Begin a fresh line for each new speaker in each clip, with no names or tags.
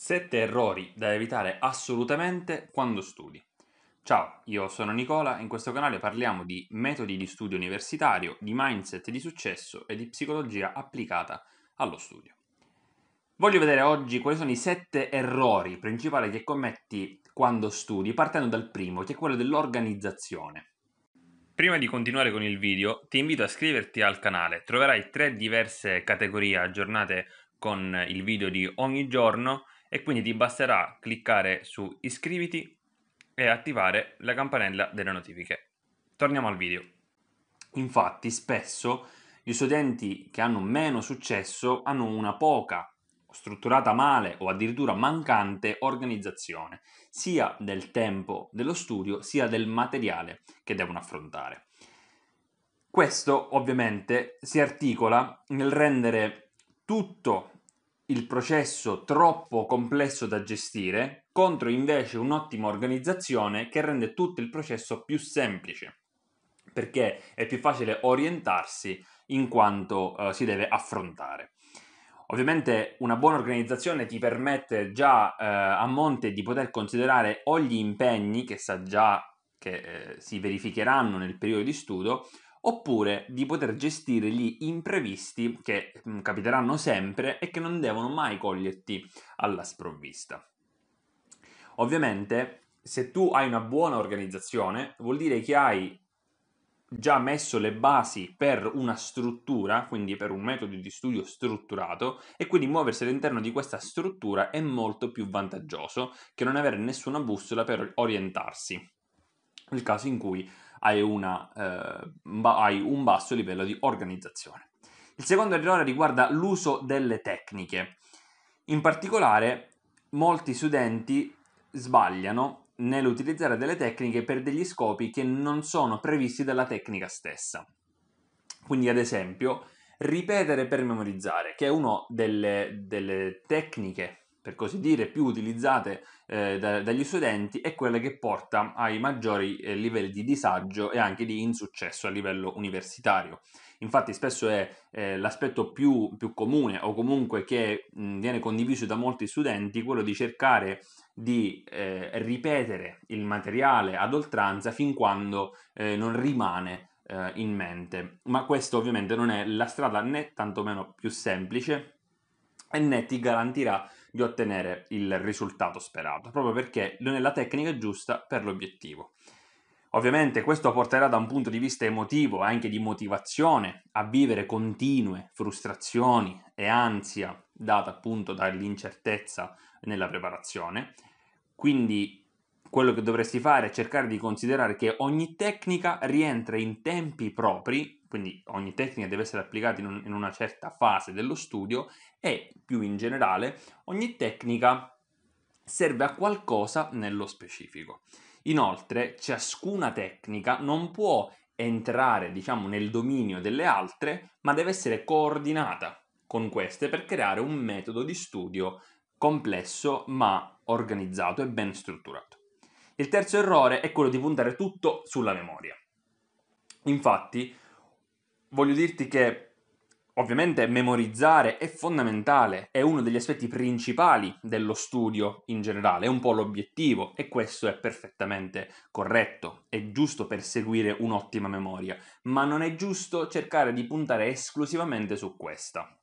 7 errori da evitare assolutamente quando studi. Ciao, io sono Nicola e in questo canale parliamo di metodi di studio universitario, di mindset di successo e di psicologia applicata allo studio. Voglio vedere oggi quali sono i 7 errori principali che commetti quando studi, partendo dal primo, che è quello dell'organizzazione. Prima di continuare con il video, ti invito a iscriverti al canale. Troverai tre diverse categorie aggiornate con il video di ogni giorno e quindi ti basterà cliccare su iscriviti e attivare la campanella delle notifiche. Torniamo al video. Infatti spesso gli studenti che hanno meno successo hanno una poca, strutturata male o addirittura mancante organizzazione, sia del tempo dello studio sia del materiale che devono affrontare. Questo ovviamente si articola nel rendere tutto il processo troppo complesso da gestire, contro invece un'ottima organizzazione che rende tutto il processo più semplice, perché è più facile orientarsi in quanto uh, si deve affrontare. Ovviamente una buona organizzazione ti permette già eh, a monte di poter considerare gli impegni che sa già che eh, si verificheranno nel periodo di studio, oppure di poter gestire gli imprevisti che mm, capiteranno sempre e che non devono mai coglierti alla sprovvista. Ovviamente, se tu hai una buona organizzazione, vuol dire che hai già messo le basi per una struttura, quindi per un metodo di studio strutturato e quindi muoversi all'interno di questa struttura è molto più vantaggioso che non avere nessuna bussola per orientarsi. Nel caso in cui hai, una, eh, hai un basso livello di organizzazione. Il secondo errore riguarda l'uso delle tecniche. In particolare, molti studenti sbagliano nell'utilizzare delle tecniche per degli scopi che non sono previsti dalla tecnica stessa. Quindi, ad esempio, ripetere per memorizzare, che è una delle, delle, tecniche per così dire, più utilizzate eh, da, dagli studenti è quella che porta ai maggiori eh, livelli di disagio e anche di insuccesso a livello universitario. Infatti spesso è eh, l'aspetto più, più, comune o comunque che mh, viene condiviso da molti studenti quello di cercare di eh, ripetere il materiale ad oltranza fin quando eh, non rimane eh, in mente. Ma questo ovviamente non è la strada né tantomeno più semplice e né ti garantirà di ottenere il risultato sperato, proprio perché non è la tecnica giusta per l'obiettivo. Ovviamente questo porterà da un punto di vista emotivo anche di motivazione a vivere continue frustrazioni e ansia data appunto dall'incertezza nella preparazione, quindi quello che dovresti fare è cercare di considerare che ogni tecnica rientra in tempi propri, quindi ogni tecnica deve essere applicata in, un, in una certa fase dello studio e più in generale ogni tecnica serve a qualcosa nello specifico. Inoltre ciascuna tecnica non può entrare diciamo nel dominio delle altre ma deve essere coordinata con queste per creare un metodo di studio complesso ma organizzato e ben strutturato. Il terzo errore è quello di puntare tutto sulla memoria. Infatti, voglio dirti che ovviamente memorizzare è fondamentale, è uno degli aspetti principali dello studio in generale, è un po' l'obiettivo e questo è perfettamente corretto, è giusto perseguire un'ottima memoria, ma non è giusto cercare di puntare esclusivamente su questa.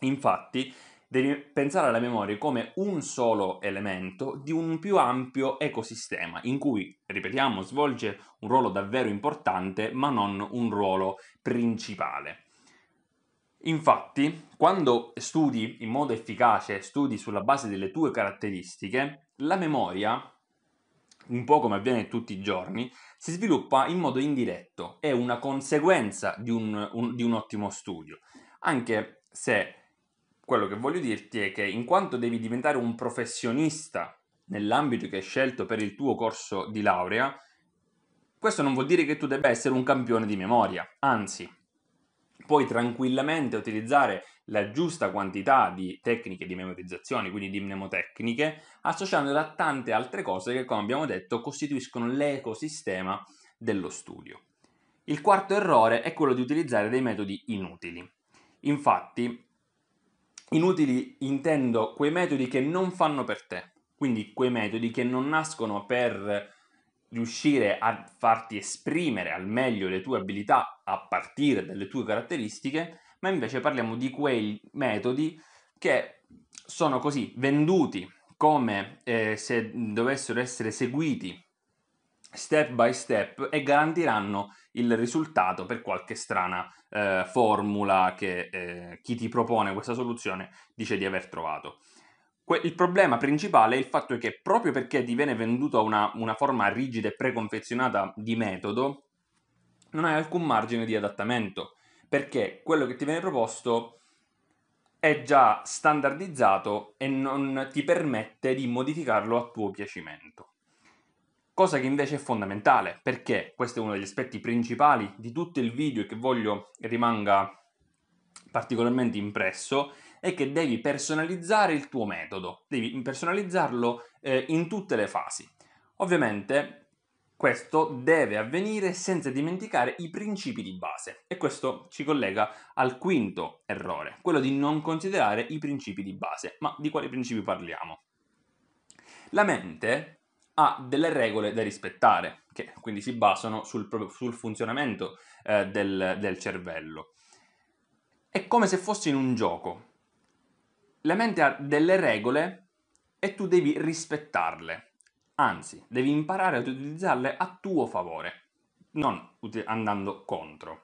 Infatti, devi pensare alla memoria come un solo elemento di un più ampio ecosistema in cui, ripetiamo, svolge un ruolo davvero importante ma non un ruolo principale. Infatti, quando studi in modo efficace, studi sulla base delle tue caratteristiche, la memoria, un po' come avviene tutti i giorni, si sviluppa in modo indiretto, è una conseguenza di un, un, di un ottimo studio, anche se quello che voglio dirti è che in quanto devi diventare un professionista nell'ambito che hai scelto per il tuo corso di laurea, questo non vuol dire che tu debba essere un campione di memoria, anzi, puoi tranquillamente utilizzare la giusta quantità di tecniche di memorizzazione, quindi di mnemotecniche, associandole a tante altre cose che, come abbiamo detto, costituiscono l'ecosistema dello studio. Il quarto errore è quello di utilizzare dei metodi inutili. Infatti, Inutili intendo quei metodi che non fanno per te, quindi quei metodi che non nascono per riuscire a farti esprimere al meglio le tue abilità a partire dalle tue caratteristiche, ma invece parliamo di quei metodi che sono così venduti come eh, se dovessero essere seguiti step by step e garantiranno il risultato per qualche strana eh, formula che eh, chi ti propone questa soluzione dice di aver trovato. Que- il problema principale è il fatto che proprio perché ti viene venduta una, una forma rigida e preconfezionata di metodo, non hai alcun margine di adattamento, perché quello che ti viene proposto è già standardizzato e non ti permette di modificarlo a tuo piacimento cosa che invece è fondamentale perché questo è uno degli aspetti principali di tutto il video e che voglio rimanga particolarmente impresso è che devi personalizzare il tuo metodo, devi personalizzarlo eh, in tutte le fasi. Ovviamente questo deve avvenire senza dimenticare i principi di base e questo ci collega al quinto errore, quello di non considerare i principi di base. Ma di quali principi parliamo? La mente ha delle regole da rispettare, che quindi si basano sul, sul funzionamento eh, del, del cervello. È come se fossi in un gioco. La mente ha delle regole e tu devi rispettarle. Anzi, devi imparare ad utilizzarle a tuo favore, non andando contro.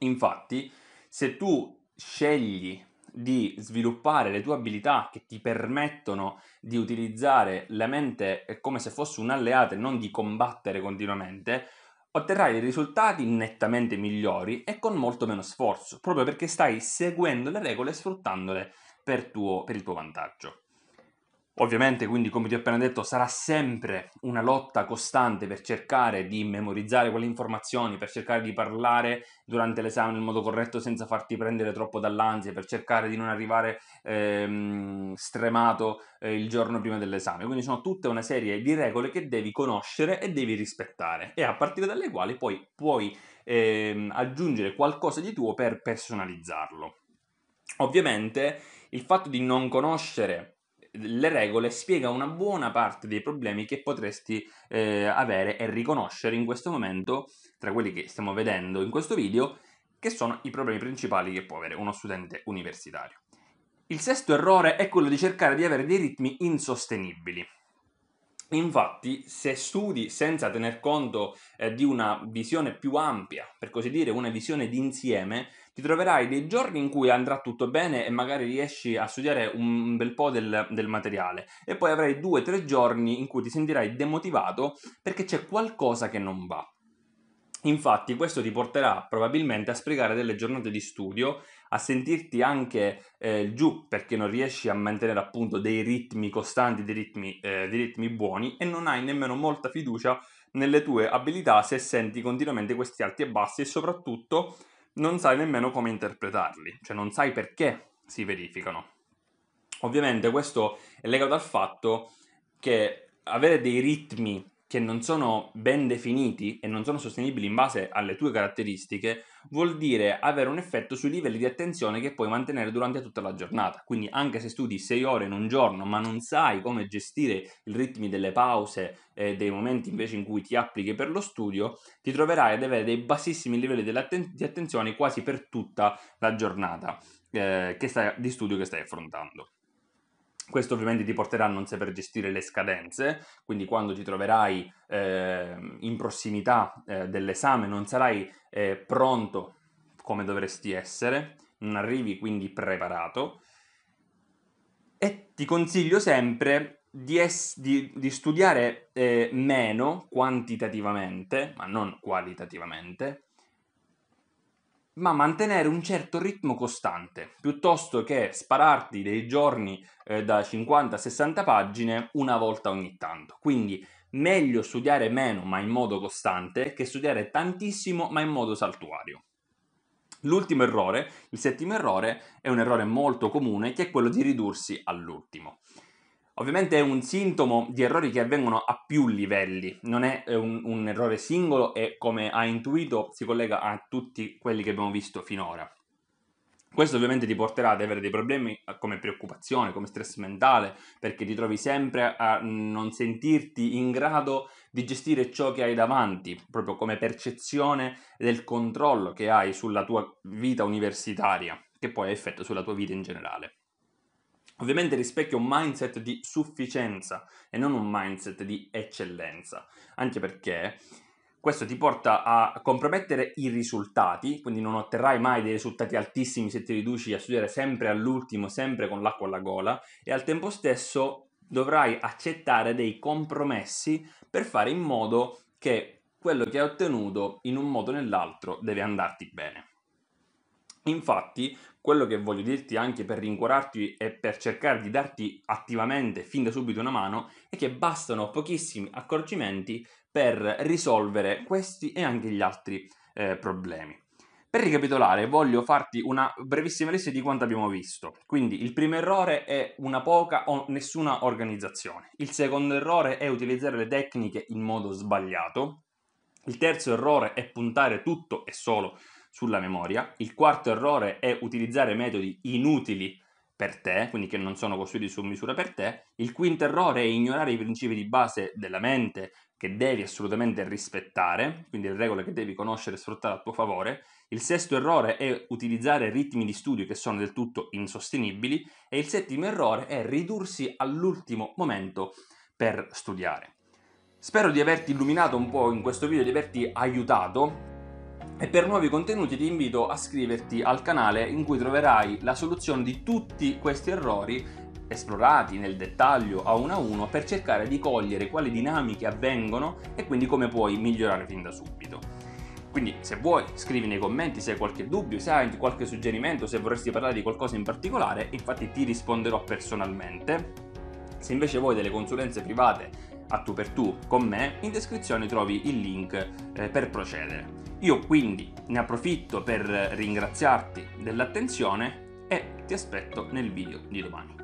Infatti, se tu scegli di sviluppare le tue abilità che ti permettono di utilizzare la mente eh, come se fosse un alleato e non di combattere continuamente, otterrai dei risultati nettamente migliori e con molto meno sforzo, proprio perché stai seguendo le regole e sfruttandole per, tuo, per il tuo vantaggio. Ovviamente, quindi, come ti ho appena detto, sarà sempre una lotta costante per cercare di memorizzare quelle informazioni, per cercare di parlare durante l'esame nel modo corretto senza farti prendere troppo dall'ansia, per cercare di non arrivare ehm, stremato eh, il giorno prima dell'esame. Quindi sono tutta una serie di regole che devi conoscere e devi rispettare e a partire dalle quali poi puoi ehm, aggiungere qualcosa di tuo per personalizzarlo. Ovviamente il fatto di non conoscere le regole spiega una buona parte dei problemi che potresti eh, avere e riconoscere in questo momento, tra quelli che stiamo vedendo in questo video, che sono i problemi principali che può avere uno studente universitario. Il sesto errore è quello di cercare di avere dei ritmi insostenibili. Infatti, se studi senza tener conto eh, di una visione più ampia, per così dire, una visione d'insieme, ti troverai dei giorni in cui andrà tutto bene e magari riesci a studiare un bel po' del, del materiale e poi avrai due o tre giorni in cui ti sentirai demotivato perché c'è qualcosa che non va. Infatti questo ti porterà probabilmente a sprecare delle giornate di studio, a sentirti anche eh, giù perché non riesci a mantenere appunto dei ritmi costanti, dei ritmi, eh, dei ritmi buoni e non hai nemmeno molta fiducia nelle tue abilità se senti continuamente questi alti e bassi e soprattutto non sai nemmeno come interpretarli, cioè non sai perché si verificano. Ovviamente questo è legato al fatto che avere dei ritmi che non sono ben definiti e non sono sostenibili in base alle tue caratteristiche, vuol dire avere un effetto sui livelli di attenzione che puoi mantenere durante tutta la giornata. Quindi anche se studi 6 ore in un giorno, ma non sai come gestire i ritmi delle pause e eh, dei momenti invece in cui ti applichi per lo studio, ti troverai ad avere dei bassissimi livelli di attenzione quasi per tutta la giornata eh, stai, di studio che stai affrontando. Questo ovviamente ti porterà a non saper gestire le scadenze, quindi quando ti troverai eh, in prossimità eh, dell'esame non sarai eh, pronto come dovresti essere, non arrivi quindi preparato e ti consiglio sempre di, es- di, di studiare eh, meno quantitativamente, ma non qualitativamente, ma mantenere un certo ritmo costante, piuttosto che spararti dei giorni eh, da 50 a 60 pagine una volta ogni tanto. Quindi meglio studiare meno ma in modo costante che studiare tantissimo ma in modo saltuario. L'ultimo errore, il settimo errore, è un errore molto comune che è quello di ridursi all'ultimo. Ovviamente è un sintomo di errori che avvengono a più livelli, non è eh, un, un errore singolo e come ha intuito si collega a tutti quelli che abbiamo visto finora. Questo ovviamente ti porterà ad avere dei problemi eh, come preoccupazione, come stress mentale, perché ti trovi sempre a non sentirti in grado di gestire ciò che hai davanti, proprio come percezione del controllo che hai sulla tua vita universitaria, che poi ha effetto sulla tua vita in generale. Ovviamente rispecchia un mindset di sufficienza e non un mindset di eccellenza, anche perché questo ti porta a compromettere i risultati, quindi non otterrai mai dei risultati altissimi se ti riduci a studiare sempre all'ultimo, sempre con l'acqua alla gola e al tempo stesso dovrai accettare dei compromessi per fare in modo che quello che hai ottenuto in un modo o nell'altro deve andarti bene. Infatti, quello che voglio dirti anche per rincuorarti e per cercare di darti attivamente fin da subito una mano è che bastano pochissimi accorgimenti per risolvere questi e anche gli altri eh, problemi. Per ricapitolare, voglio farti una brevissima lista di quanto abbiamo visto. Quindi il primo errore è una poca o nessuna organizzazione. Il secondo errore è utilizzare le tecniche in modo sbagliato. Il terzo errore è puntare tutto e solo sulla memoria. Il quarto errore è utilizzare metodi inutili per te, quindi che non sono costruiti su misura per te. Il quinto errore è ignorare i principi di base della mente che devi assolutamente rispettare, quindi le regole che devi conoscere e sfruttare a tuo favore. Il sesto errore è utilizzare ritmi di studio che sono del tutto insostenibili. E il settimo errore è ridursi all'ultimo momento per studiare. Spero di averti illuminato un po' in questo video, di averti aiutato e per nuovi contenuti ti invito a iscriverti al canale in cui troverai la soluzione di tutti questi errori esplorati nel dettaglio a uno a uno per cercare di cogliere quali dinamiche avvengono e quindi come puoi migliorare fin da subito. Quindi se vuoi scrivi nei commenti se hai qualche dubbio, se hai qualche suggerimento, se vorresti parlare di qualcosa in particolare, infatti ti risponderò personalmente. Se invece vuoi delle consulenze private a tu per tu con me, in descrizione trovi il link eh, per procedere. Io quindi ne approfitto per ringraziarti dell'attenzione e ti aspetto nel video di domani.